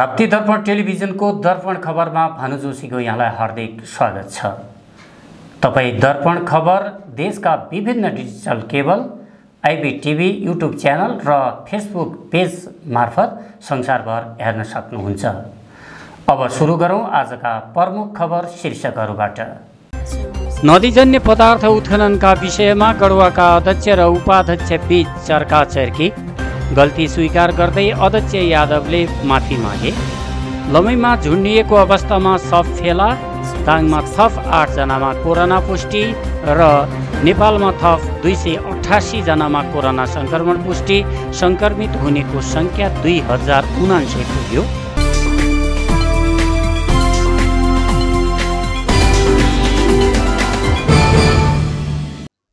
राप्ती दर्पण टेलिभिजनको दर्पण खबरमा भानु जोशीको यहाँलाई हार्दिक स्वागत छ तपाईँ दर्पण खबर देशका विभिन्न डिजिटल केबल आइबी युट्युब च्यानल र फेसबुक पेज मार्फत संसारभर हेर्न सक्नुहुन्छ अब सुरु गरौँ आजका प्रमुख खबर शीर्षकहरूबाट नदीजन्य पदार्थ उत्खननका विषयमा गढुवाका अध्यक्ष र उपाध्यक्ष चर्का चर्की गल्ती स्वीकार गर्दै अध्यक्ष यादवले माफी मागे लम्बैमा झुन्डिएको अवस्थामा सब फेला दाङमा थप आठजनामा कोरोना पुष्टि र नेपालमा थप दुई सय अठासीजनामा कोरोना सङ्क्रमण पुष्टि सङ्क्रमित हुनेको सङ्ख्या दुई हजार उनान्सय पुग्यो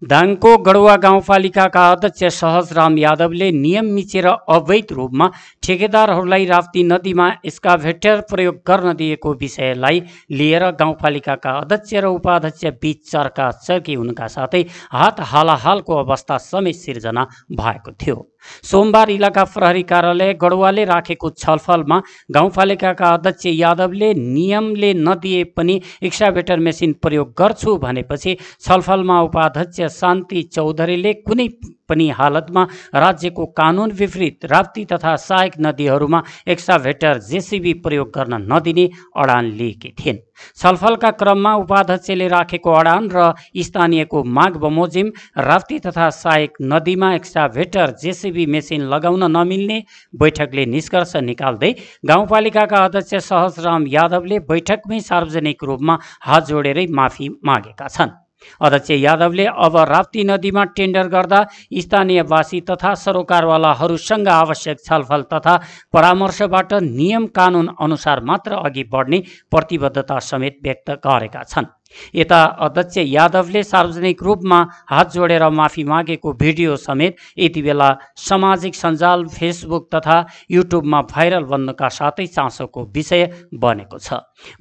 दाङको गढुवा गाउँपालिकाका अध्यक्ष सहजराम यादवले नियम मिचेर अवैध रूपमा ठेकेदारहरूलाई राप्ती नदीमा स्काभेटर प्रयोग गर्न दिएको विषयलाई लिएर गाउँपालिकाका अध्यक्ष र उपाध्यक्ष बीच चर्का चर्की हुनका साथै हात हालाहालको अवस्था समेत सिर्जना भएको थियो सोमबार इलाका प्रहरी कार्यालय गढुवाले राखेको छलफलमा गाउँपालिकाका अध्यक्ष यादवले नियमले नदिए पनि एक्साभेटर मेसिन प्रयोग गर्छु भनेपछि छलफलमा उपाध्यक्ष शान्ति चौधरीले कुनै पनि हालतमा राज्यको कानुन विपरीत राप्ती तथा सहायक नदीहरूमा एक्साभेटर जेसिबी प्रयोग गर्न नदिने अडान लिएकी थिइन् छलफलका क्रममा उपाध्यक्षले राखेको अडान र स्थानीयको माग बमोजिम राप्ती तथा सहायक नदीमा एक्साभेटर जेसिबी मेसिन लगाउन नमिल्ने बैठकले निष्कर्ष निकाल्दै गाउँपालिकाका अध्यक्ष सहजराम यादवले बैठकमै सार्वजनिक रूपमा हात जोडेरै माफी मागेका छन् अध्यक्ष यादवले अब राप्ती नदीमा टेन्डर गर्दा स्थानीयवासी तथा सरोकारवालाहरूसँग आवश्यक छलफल तथा परामर्शबाट नियम कानुन अनुसार मात्र अघि बढ्ने प्रतिबद्धता समेत व्यक्त गरेका छन् यता अध्यक्ष यादवले सार्वजनिक रूपमा हात जोडेर माफी मागेको भिडियो समेत यति बेला सामाजिक सञ्जाल फेसबुक तथा युट्युबमा भाइरल बन्नका साथै चासोको विषय बनेको छ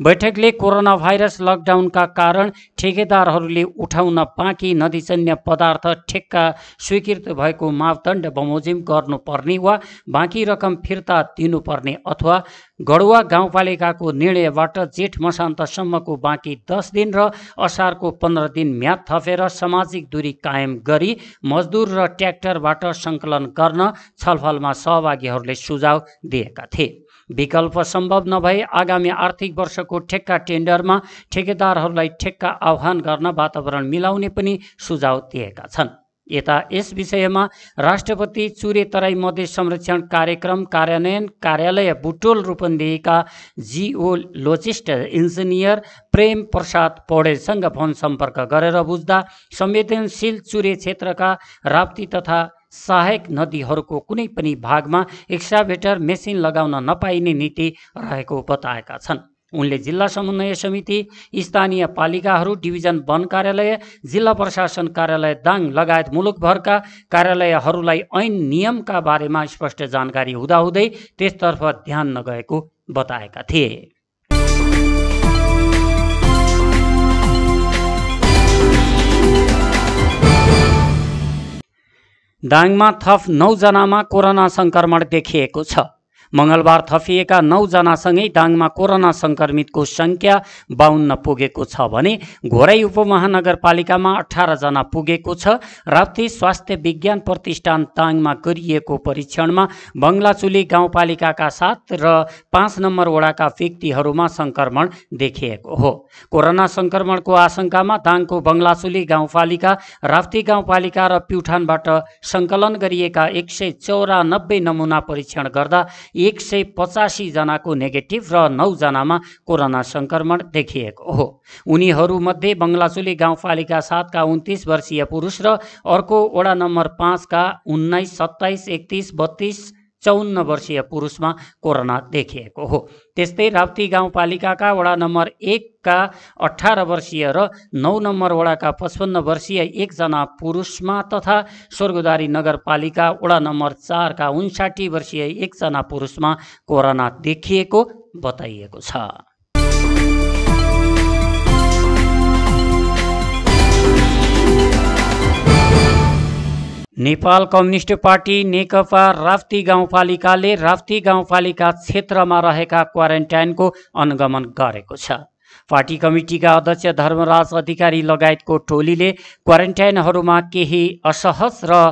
बैठकले कोरोना भाइरस लकडाउनका कारण ठेकेदारहरूले उठाउन पाकी नदीजन्य पदार्थ ठेक्का स्वीकृत भएको मापदण्ड बमोजिम गर्नुपर्ने वा बाँकी रकम फिर्ता दिनुपर्ने अथवा गडुवा गाउँपालिकाको निर्णयबाट जेठ मसान्तसम्मको बाँकी दस दिन र असारको पन्ध्र दिन म्याद थपेर सामाजिक दूरी कायम गरी मजदुर र ट्र्याक्टरबाट सङ्कलन गर्न छलफलमा सहभागीहरूले सुझाव दिएका थिए विकल्प सम्भव नभए आगामी आर्थिक वर्षको ठेक्का टेन्डरमा ठेकेदारहरूलाई ठेक्का आह्वान गर्न वातावरण मिलाउने पनि सुझाव दिएका छन् यता यस विषयमा राष्ट्रपति चुरे तराई मध्य संरक्षण कार्यक्रम कार्यान्वयन कार्यालय बुटोल रूपन्देहीका geologist engineer Prem Prasad पौडेलसँग phone सम्पर्क गरेर बुझ्दा संवेदनशील चुरे क्षेत्रका राप्ती तथा सहायक नदीहरूको कुनै पनि भागमा एक्साभेटर मेसिन लगाउन नपाइने नीति रहेको बताएका छन् उनले जिल्ला समन्वय समिति स्थानीय पालिकाहरू डिभिजन वन कार्यालय जिल्ला प्रशासन कार्यालय दाङ लगायत मुलुकभरका कार्यालयहरूलाई ऐन नियमका बारेमा स्पष्ट जानकारी हुँदाहुँदै त्यसतर्फ ध्यान नगएको बताएका थिए दाङमा थप नौजनामा कोरोना सङ्क्रमण देखिएको छ मङ्गलबार थपिएका नौजनासँगै दाङमा कोरोना सङ्क्रमितको सङ्ख्या बाहुन्न पुगेको छ भने घोराई उपमहानगरपालिकामा अठारजना पुगेको छ राप्ती स्वास्थ्य विज्ञान प्रतिष्ठान दाङमा गरिएको परीक्षणमा बङ्गलाचुली गाउँपालिकाका साथ र पाँच नम्बर वडाका व्यक्तिहरूमा सङ्क्रमण देखिएको हो कोरोना सङ्क्रमणको आशंकामा दाङको बङ्गलाचुली गाउँपालिका राप्ती गाउँपालिका र प्युठानबाट सङ्कलन गरिएका एक सय चौरानब्बे नमुना परीक्षण गर्दा एक सय पचासीजनाको नेगेटिभ र नौजनामा कोरोना सङ्क्रमण देखिएको हो उनीहरूमध्ये बङ्गलाचुली गाउँपालिका सातका उन्तिस वर्षीय पुरुष र अर्को वडा नम्बर पाँचका उन्नाइस सत्ताइस एकतिस बत्तिस चौन्न वर्षीय पुरुषमा कोरोना देखिएको हो त्यस्तै राप्ती गाउँपालिकाका वडा नम्बर एकका अठार वर्षीय र नौ नम्बर वडाका पचपन्न वर्षीय एकजना पुरुषमा तथा स्वर्गदारी नगरपालिका वडा नम्बर चारका उन्साठी वर्षीय एकजना पुरुषमा कोरोना देखिएको बताइएको छ नेपाल कम्युनिस्ट पार्टी नेकपा राप्ती गाउँपालिकाले राप्ती गाउँपालिका क्षेत्रमा रहेका क्वारेन्टाइनको अनुगमन गरेको छ पार्टी कमिटीका अध्यक्ष धर्मराज अधिकारी लगायतको टोलीले क्वारेन्टाइनहरूमा केही असहज र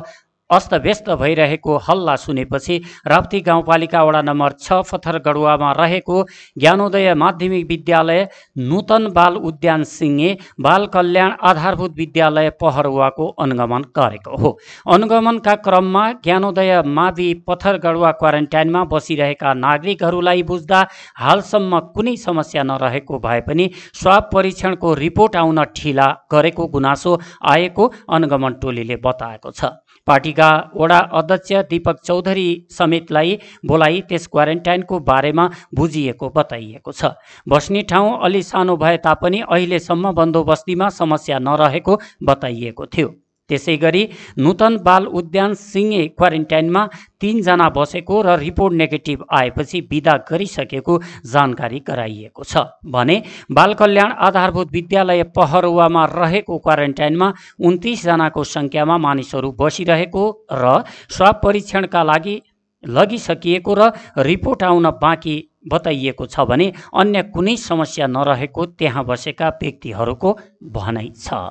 अस्तव्यस्त भइरहेको हल्ला सुनेपछि राप्ती गाउँपालिका वडा नम्बर छ पथरगढुवामा रहेको ज्ञानोदय माध्यमिक विद्यालय नूतन बाल उद्यान सिंहे बाल कल्याण आधारभूत विद्यालय पहरुवाको अनुगमन गरेको हो अनुगमनका क्रममा ज्ञानोदय मावि पथरगढुवा क्वारेन्टाइनमा बसिरहेका नागरिकहरूलाई बुझ्दा हालसम्म कुनै समस्या नरहेको भए पनि स्वाब परीक्षणको रिपोर्ट आउन ठिला गरेको गुनासो आएको अनुगमन टोलीले बताएको छ पार्टीका वडा अध्यक्ष दीपक चौधरी समेतलाई बोलाई त्यस क्वारेन्टाइनको बारेमा बुझिएको बताइएको छ बस्ने ठाउँ अलि सानो भए तापनि अहिलेसम्म बन्दोबस्तीमा समस्या नरहेको बताइएको थियो त्यसै गरी नूतन बाल उद्यान सिंहे क्वारेन्टाइनमा तिनजना बसेको र रिपोर्ट नेगेटिभ आएपछि विदा गरिसकेको जानकारी गराइएको छ भने बाल कल्याण आधारभूत विद्यालय पहरुवामा रहेको क्वारेन्टाइनमा उन्तिसजनाको सङ्ख्यामा मानिसहरू बसिरहेको र स्वाब परीक्षणका लागि लगिसकिएको र रिपोर्ट आउन बाँकी बताइएको छ भने अन्य कुनै समस्या नरहेको त्यहाँ बसेका व्यक्तिहरूको भनाइ छ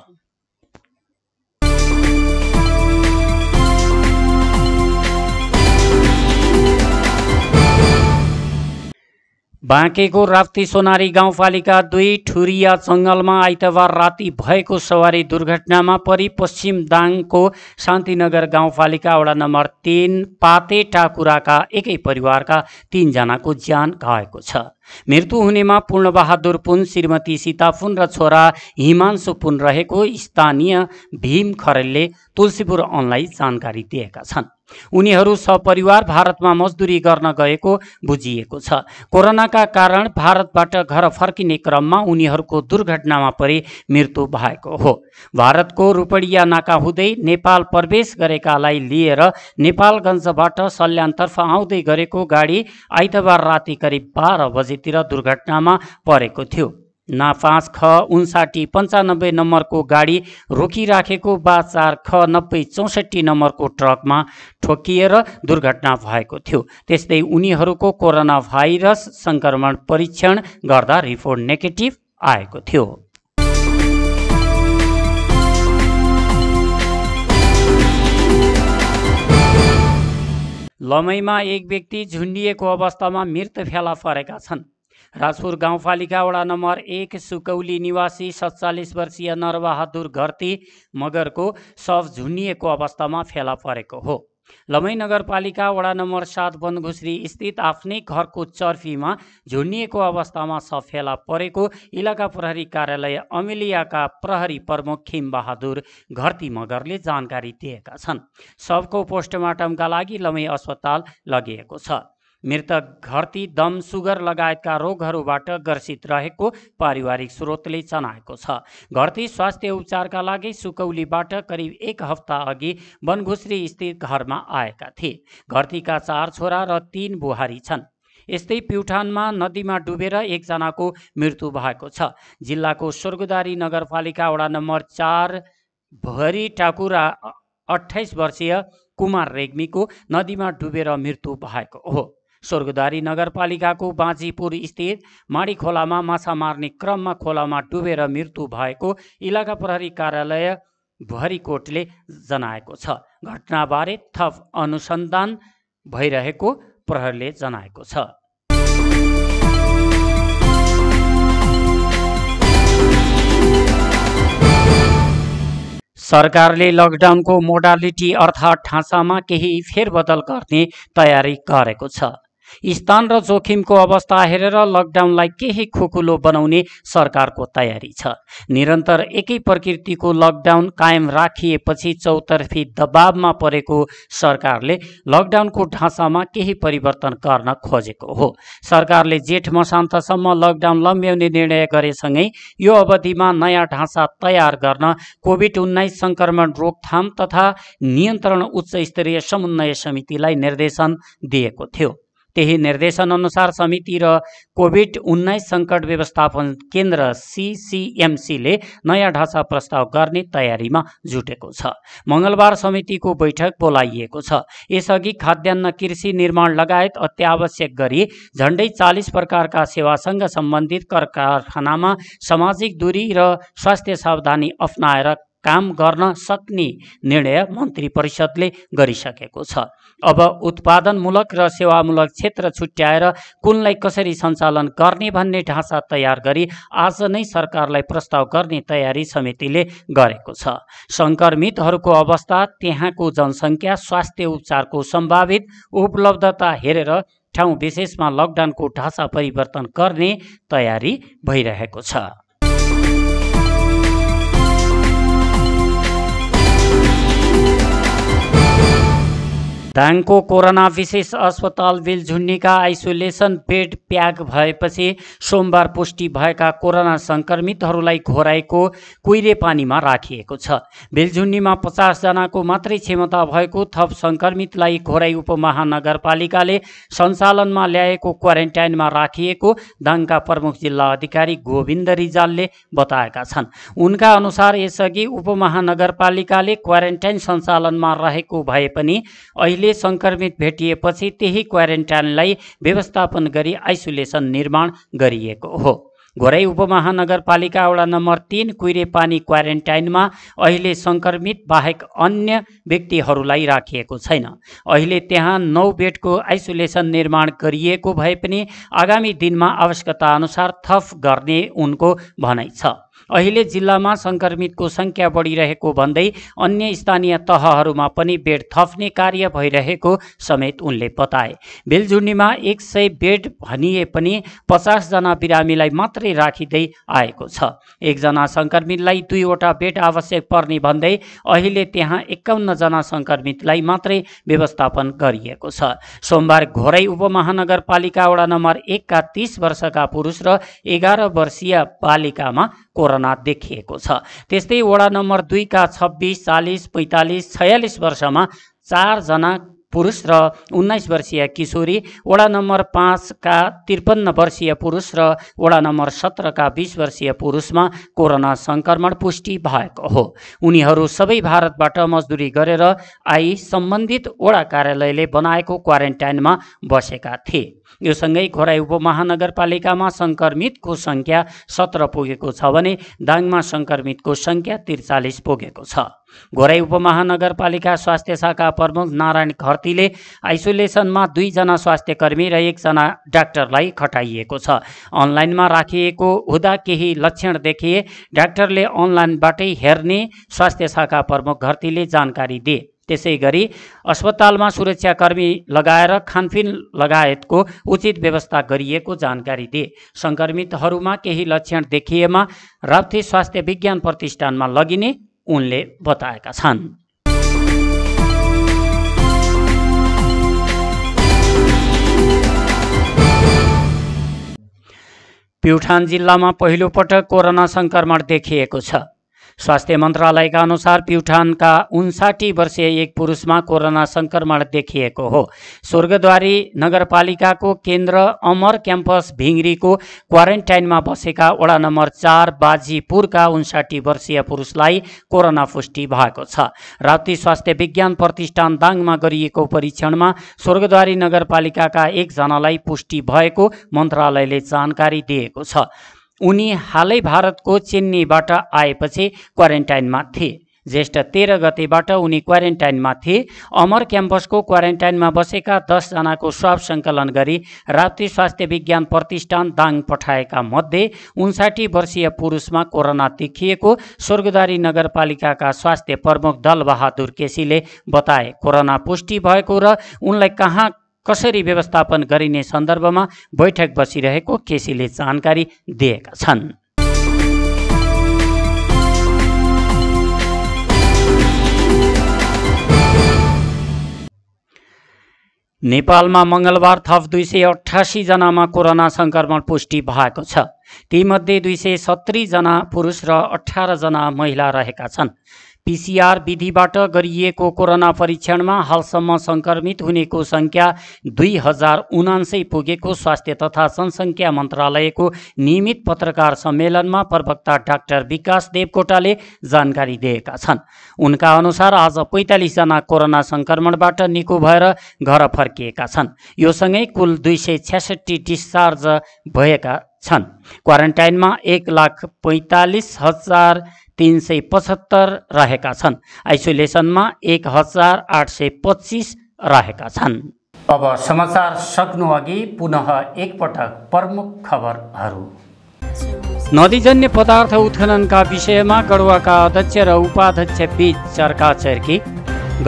बाँकेको राप्ती सोनारी गाउँपालिका दुई ठुरिया जङ्गलमा आइतबार राति भएको सवारी दुर्घटनामा परि पश्चिम दाङको शान्तिनगर गाउँपालिका वडा नम्बर तिन पाते टाकुराका एकै परिवारका तिनजनाको ज्यान गएको छ मृत्यु हुनेमा पूर्णबहादुर पुन श्रीमती सीतापुन र छोरा हिमांशु पुन रहेको स्थानीय भीम खरेलले तुलसीपुर अनलाई जानकारी दिएका छन् उनीहरू सपरिवार भारतमा मजदुरी गर्न गएको बुझिएको छ कोरोनाका कारण भारतबाट घर फर्किने क्रममा उनीहरूको दुर्घटनामा परि मृत्यु भएको हो भारतको रूपडिया नाका हुँदै नेपाल प्रवेश गरेकालाई लिएर नेपालगञ्जबाट सल्यानतर्फ आउँदै गरेको गाडी आइतबार राति करिब बाह्र बजे नदीतिर दुर्घटनामा परेको थियो ना पाँच ख उन्साठी पन्चानब्बे नम्बरको गाडी रोकिराखेको बा चार ख नब्बे चौसठी नम्बरको ट्रकमा ठोकिएर दुर्घटना भएको थियो त्यस्तै उनीहरूको कोरोना भाइरस सङ्क्रमण परीक्षण गर्दा रिपोर्ट नेगेटिभ आएको थियो लमैमा एक व्यक्ति झुन्डिएको अवस्थामा मृत फेला परेका छन् राजपुर गाउँपालिका वडा नम्बर एक सुकौली निवासी सत्तालिस वर्षीय नरबहादुर घरती मगरको शव झुन्डिएको अवस्थामा फेला परेको हो लमै नगरपालिका वडा नम्बर सात बनघुसरी स्थित आफ्नै घरको चर्फीमा झुन्डिएको अवस्थामा सफेला परेको इलाका प्रहरी कार्यालय अमेलियाका प्रहरी प्रमुख खिमबहादुर घरती मगरले जानकारी दिएका छन् सबको पोस्टमार्टमका लागि लमै अस्पताल लगिएको छ मृतक घरती दम सुगर लगायतका रोगहरूबाट ग्रसित रहेको पारिवारिक स्रोतले जनाएको छ घरती स्वास्थ्य उपचारका लागि सुकौलीबाट करिब एक हप्ता अघि बनघुसरी स्थित घरमा आएका थिए घरतीका चार छोरा र तीन बुहारी छन् यस्तै प्युठानमा नदीमा डुबेर एकजनाको मृत्यु भएको छ जिल्लाको स्वर्गदारी नगरपालिका वडा नम्बर चार भरी टाकुरा अठाइस वर्षीय कुमार रेग्मीको नदीमा डुबेर मृत्यु भएको हो स्वर्गदारी नगरपालिकाको बाँजीपुर स्थित माडी खोलामा माछा मार्ने क्रममा खोलामा डुबेर मृत्यु भएको इलाका प्रहरी कार्यालय भरिकोटले जनाएको छ घटनाबारे थप अनुसन्धान भइरहेको प्रहरले जनाएको छ सरकारले लकडाउनको मोडालिटी अर्थात् ढाँचामा केही फेरबदल गर्ने तयारी गरेको छ स्थान र जोखिमको अवस्था हेरेर लकडाउनलाई केही खोकुलो बनाउने सरकारको तयारी छ निरन्तर एकै प्रकृतिको लकडाउन कायम राखिएपछि चौतर्फी दबावमा परेको सरकारले लकडाउनको ढाँचामा केही परिवर्तन गर्न खोजेको हो सरकारले जेठ मसान्तसम्म लकडाउन लम्ब्याउने निर्णय गरेसँगै यो अवधिमा नयाँ ढाँचा तयार गर्न कोभिड उन्नाइस सङ्क्रमण रोकथाम तथा नियन्त्रण उच्च स्तरीय समन्वय समितिलाई निर्देशन दिएको थियो त्यही निर्देशनअनुसार समिति र कोभिड उन्नाइस सङ्कट व्यवस्थापन केन्द्र सिसिएमसीले नयाँ ढाँचा प्रस्ताव गर्ने तयारीमा जुटेको छ मङ्गलबार समितिको बैठक बोलाइएको छ यसअघि खाद्यान्न कृषि निर्माण लगायत अत्यावश्यक गरी झन्डै चालिस प्रकारका सेवासँग सम्बन्धित कर कारखानामा सामाजिक दूरी र स्वास्थ्य सावधानी अप्नाएर काम गर्न सक्ने निर्णय मन्त्री परिषदले गरिसकेको छ अब उत्पादनमूलक र सेवामूलक क्षेत्र छुट्याएर कुनलाई कसरी सञ्चालन गर्ने भन्ने ढाँचा तयार गरी आज नै सरकारलाई प्रस्ताव गर्ने तयारी समितिले गरेको छ सङ्क्रमितहरूको अवस्था त्यहाँको जनसङ्ख्या स्वास्थ्य उपचारको सम्भावित उपलब्धता हेरेर ठाउँ विशेषमा लकडाउनको ढाँचा परिवर्तन गर्ने तयारी भइरहेको छ दाङको कोरोना विशेष अस्पताल बिलझुन्नीका आइसोलेसन बेड प्याक भएपछि सोमबार पुष्टि भएका कोरोना सङ्क्रमितहरूलाई घोराएको कुहिरे पानीमा राखिएको छ बिलझुन्नीमा पचासजनाको मात्रै क्षमता भएको थप सङ्क्रमितलाई घोराई उपमहानगरपालिकाले सञ्चालनमा ल्याएको क्वारेन्टाइनमा राखिएको दाङका प्रमुख जिल्ला अधिकारी गोविन्द रिजालले बताएका छन् उनका अनुसार यसअघि उपमहानगरपालिकाले क्वारेन्टाइन सञ्चालनमा रहेको भए पनि अहिले व्यक्तिले सङ्क्रमित भेटिएपछि त्यही क्वारेन्टाइनलाई व्यवस्थापन गरी आइसोलेसन निर्माण गरिएको हो घोराई उपमहानगरपालिका वडा नम्बर तिन कुइरेपानी क्वारेन्टाइनमा अहिले सङ्क्रमित बाहेक अन्य व्यक्तिहरूलाई राखिएको छैन अहिले त्यहाँ नौ बेडको आइसोलेसन निर्माण गरिएको भए पनि आगामी दिनमा आवश्यकता अनुसार थप गर्ने उनको भनाइ छ अहिले जिल्लामा सङ्क्रमितको सङ्ख्या बढिरहेको भन्दै अन्य स्थानीय तहहरूमा पनि बेड थप्ने कार्य भइरहेको समेत उनले बताए बेलजुर्नीमा एक सय बेड भनिए पनि पचासजना बिरामीलाई मात्रै राखिँदै आएको छ एकजना सङ्क्रमितलाई दुईवटा बेड आवश्यक पर्ने भन्दै अहिले त्यहाँ एकाउन्नजना सङ्क्रमितलाई मात्रै व्यवस्थापन गरिएको छ सोमबार घोरै उपमहानगरपालिका वडा नम्बर एकका तिस वर्षका पुरुष र एघार वर्षीय बालिकामा कोरोना देखिएको छ त्यस्तै वडा नम्बर दुईका छब्बिस चालिस पैँतालिस छयालिस वर्षमा चारजना पुरुष र उन्नाइस वर्षीय किशोरी वडा नम्बर पाँचका त्रिपन्न वर्षीय पुरुष र वडा नम्बर सत्रका बिस वर्षीय पुरुषमा कोरोना सङ्क्रमण पुष्टि भएको हो उनीहरू सबै भारतबाट मजदुरी गरेर आई सम्बन्धित वडा कार्यालयले बनाएको क्वारेन्टाइनमा बसेका थिए यो सँगै खोराई उपमहानगरपालिकामा सङ्क्रमितको सङ्ख्या सत्र पुगेको छ भने दाङमा सङ्क्रमितको सङ्ख्या त्रिचालिस पुगेको छ घोराई उपमहानगरपालिका स्वास्थ्य शाखा प्रमुख नारायण खर्तीले आइसोलेसनमा दुईजना स्वास्थ्यकर्मी र एकजना डाक्टरलाई खटाइएको छ अनलाइनमा राखिएको हुँदा केही लक्षण देखिए डाक्टरले अनलाइनबाटै हेर्ने स्वास्थ्य शाखा प्रमुख घर्तीले जानकारी दिए त्यसै गरी अस्पतालमा सुरक्षाकर्मी लगाएर खानपिन लगायतको उचित व्यवस्था गरिएको जानकारी दिए सङ्क्रमितहरूमा केही लक्षण देखिएमा राप्ती स्वास्थ्य विज्ञान प्रतिष्ठानमा लगिने उनले बताएका छन् प्युठान जिल्लामा पहिलोपटक कोरोना सङ्क्रमण देखिएको छ स्वास्थ्य मन्त्रालयका अनुसार प्युठानका उन्साठी वर्षीय एक पुरुषमा कोरोना सङ्क्रमण देखिएको हो स्वर्गद्वारी नगरपालिकाको केन्द्र अमर क्याम्पस भिङ्रीको क्वारेन्टाइनमा बसेका वडा नम्बर चार बाजीपुरका उन्साठी वर्षीय पुरुषलाई कोरोना पुष्टि भएको छ राप्ती स्वास्थ्य विज्ञान प्रतिष्ठान दाङमा गरिएको परीक्षणमा स्वर्गद्वारी नगरपालिकाका एकजनालाई पुष्टि भएको मन्त्रालयले जानकारी दिएको छ उनी हालै भारतको चेन्नईबाट आएपछि क्वारेन्टाइनमा थिए ज्येष्ठ तेह्र गतेबाट उनी क्वारेन्टाइनमा थिए अमर क्याम्पसको क्वारेन्टाइनमा बसेका दसजनाको स्वाब सङ्कलन गरी राप्ती स्वास्थ्य विज्ञान प्रतिष्ठान दाङ पठाएका मध्ये उन्साठी वर्षीय पुरुषमा कोरोना देखिएको स्वर्गदारी नगरपालिकाका स्वास्थ्य प्रमुख दलबहादुर केसीले बताए कोरोना पुष्टि भएको र उनलाई कहाँ कसरी व्यवस्थापन गरिने सन्दर्भमा बैठक बसिरहेको केसीले जानकारी दिएका छन् नेपालमा मङ्गलबार थप दुई सय जनामा कोरोना सङ्क्रमण पुष्टि भएको छ तीमध्ये दुई सय जना पुरुष र अठारजना महिला रहेका छन् पिसिआर विधिबाट गरिएको कोरोना परीक्षणमा हालसम्म सङ्क्रमित हुनेको सङ्ख्या दुई हजार उनान्सय पुगेको स्वास्थ्य तथा जनसङ्ख्या मन्त्रालयको नियमित पत्रकार सम्मेलनमा प्रवक्ता डाक्टर विकास देवकोटाले जानकारी दिएका छन् उनका अनुसार आज पैँतालिसजना कोरोना सङ्क्रमणबाट निको भएर घर फर्किएका छन् योसँगै कुल दुई सय छ्यासठी डिस्चार्ज भएका छन् क्वारेन्टाइनमा एक लाख पैँतालिस हजार तिन सय पचहत्तर रहेका छन् आइसोलेसनमा एक हजार आठ सय पच्चिस रहेका छन् अब समाचार सक्नु अघि पुनः एकपटक प्रमुख खबरहरू नदीजन्य पदार्थ उत्खननका विषयमा गढुवाका अध्यक्ष र उपाध्यक्ष बीच चर्का चर्की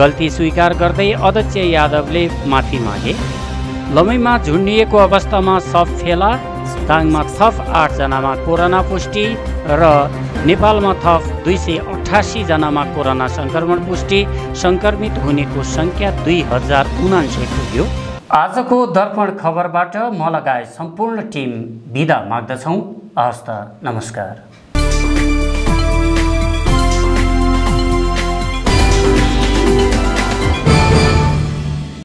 गल्ती स्वीकार गर्दै अध्यक्ष यादवले माफी मागे लमैमा झुन्डिएको अवस्थामा सब फेला दाङमा थप आठजनामा कोरोना पुष्टि र नेपालमा थप दुई सय अठासीजनामा कोरोना सङ्क्रमण पुष्टि सङ्क्रमित हुनेको सङ्ख्या दुई हजार उनान्सय पुग्यो आजको दर्पण खबरबाट म लगायत सम्पूर्ण टिम बिदा माग्दछौँ हस्त नमस्कार